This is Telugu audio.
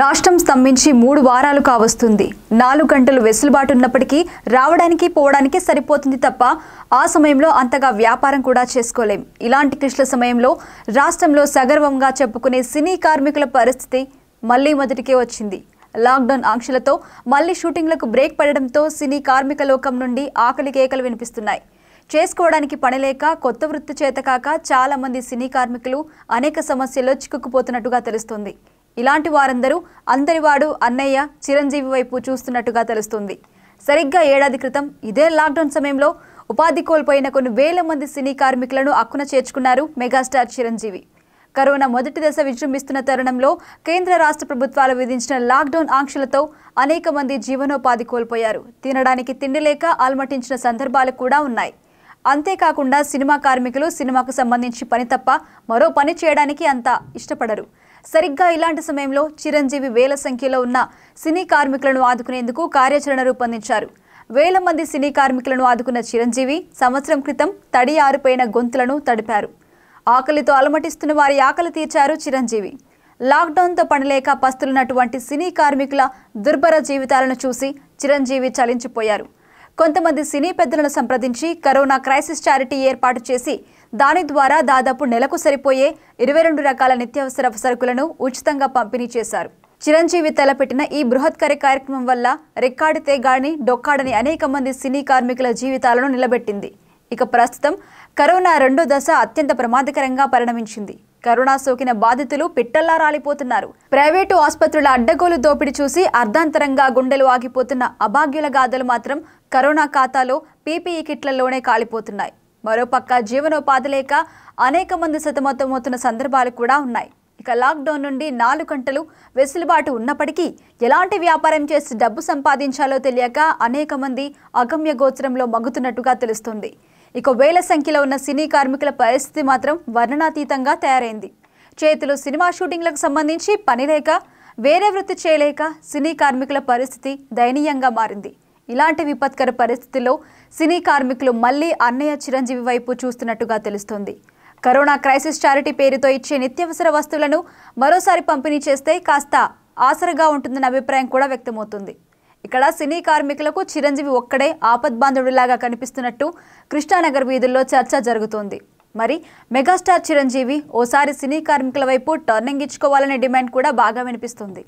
రాష్ట్రం స్తంభించి మూడు వారాలు కావస్తుంది నాలుగు గంటలు వెసులుబాటు ఉన్నప్పటికీ రావడానికి పోవడానికి సరిపోతుంది తప్ప ఆ సమయంలో అంతగా వ్యాపారం కూడా చేసుకోలేం ఇలాంటి క్లిష్ట సమయంలో రాష్ట్రంలో సగర్వంగా చెప్పుకునే సినీ కార్మికుల పరిస్థితి మళ్లీ మొదటికే వచ్చింది లాక్డౌన్ ఆంక్షలతో మళ్లీ షూటింగ్లకు బ్రేక్ పడడంతో సినీ కార్మిక లోకం నుండి ఆకలి కేకలు వినిపిస్తున్నాయి చేసుకోవడానికి పనిలేక కొత్త వృత్తి చేత కాక చాలామంది సినీ కార్మికులు అనేక సమస్యల్లో చిక్కుకుపోతున్నట్టుగా తెలుస్తుంది ఇలాంటి వారందరూ అందరివాడు అన్నయ్య చిరంజీవి వైపు చూస్తున్నట్టుగా తెలుస్తుంది సరిగ్గా ఏడాది క్రితం ఇదే లాక్డౌన్ సమయంలో ఉపాధి కోల్పోయిన కొన్ని వేల మంది సినీ కార్మికులను అక్కున చేర్చుకున్నారు మెగాస్టార్ చిరంజీవి కరోనా మొదటి దశ విజృంభిస్తున్న తరుణంలో కేంద్ర రాష్ట్ర ప్రభుత్వాలు విధించిన లాక్డౌన్ ఆంక్షలతో అనేక మంది జీవనోపాధి కోల్పోయారు తినడానికి తిండి లేక అలమటించిన సందర్భాలు కూడా ఉన్నాయి అంతేకాకుండా సినిమా కార్మికులు సినిమాకు సంబంధించి పని తప్ప మరో పని చేయడానికి అంత ఇష్టపడరు సరిగ్గా ఇలాంటి సమయంలో చిరంజీవి వేల సంఖ్యలో ఉన్న సినీ కార్మికులను ఆదుకునేందుకు కార్యాచరణ రూపొందించారు వేల మంది సినీ కార్మికులను ఆదుకున్న చిరంజీవి సంవత్సరం క్రితం తడి ఆరిపోయిన గొంతులను తడిపారు ఆకలితో అలమటిస్తున్న వారి ఆకలి తీర్చారు చిరంజీవి లాక్డౌన్తో పనిలేక పస్తులున్నటువంటి సినీ కార్మికుల దుర్భర జీవితాలను చూసి చిరంజీవి చలించిపోయారు కొంతమంది సినీ పెద్దలను సంప్రదించి కరోనా క్రైసిస్ చారిటీ ఏర్పాటు చేసి దాని ద్వారా దాదాపు నెలకు సరిపోయే ఇరవై రెండు రకాల నిత్యావసర సరుకులను ఉచితంగా పంపిణీ చేశారు చిరంజీవి తలపెట్టిన ఈ బృహత్కర కార్యక్రమం వల్ల రెక్కాడితే గాని డొక్కాడని అనేక మంది సినీ కార్మికుల జీవితాలను నిలబెట్టింది ఇక ప్రస్తుతం కరోనా రెండో దశ అత్యంత ప్రమాదకరంగా పరిణమించింది కరోనా సోకిన బాధితులు పిట్టల్లా రాలిపోతున్నారు ప్రైవేటు ఆసుపత్రుల అడ్డగోలు దోపిడీ చూసి అర్ధాంతరంగా గుండెలు ఆగిపోతున్న అభాగ్యుల గాథలు మాత్రం కరోనా ఖాతాలో పీపీఈ కిట్లలోనే కాలిపోతున్నాయి మరోపక్క జీవనోపాధి లేక అనేక మంది సతమతమవుతున్న సందర్భాలు కూడా ఉన్నాయి ఇక లాక్డౌన్ నుండి నాలుగు గంటలు వెసులుబాటు ఉన్నప్పటికీ ఎలాంటి వ్యాపారం చేసి డబ్బు సంపాదించాలో తెలియక అనేక మంది అగమ్య గోచరంలో మగ్గుతున్నట్టుగా తెలుస్తుంది ఇక వేల సంఖ్యలో ఉన్న సినీ కార్మికుల పరిస్థితి మాత్రం వర్ణనాతీతంగా తయారైంది చేతులు సినిమా షూటింగ్లకు సంబంధించి పని వేరే వృత్తి చేయలేక సినీ కార్మికుల పరిస్థితి దయనీయంగా మారింది ఇలాంటి విపత్కర పరిస్థితుల్లో సినీ కార్మికులు మళ్లీ అన్నయ్య చిరంజీవి వైపు చూస్తున్నట్టుగా తెలుస్తోంది కరోనా క్రైసిస్ చారిటీ పేరుతో ఇచ్చే నిత్యావసర వస్తువులను మరోసారి పంపిణీ చేస్తే కాస్త ఆసరగా ఉంటుందన్న అభిప్రాయం కూడా వ్యక్తమవుతుంది ఇక్కడ సినీ కార్మికులకు చిరంజీవి ఒక్కడే ఆపద్బాంధుడిలాగా కనిపిస్తున్నట్టు కృష్ణానగర్ వీధుల్లో చర్చ జరుగుతోంది మరి మెగాస్టార్ చిరంజీవి ఓసారి సినీ కార్మికుల వైపు టర్నింగ్ ఇచ్చుకోవాలనే డిమాండ్ కూడా బాగా వినిపిస్తుంది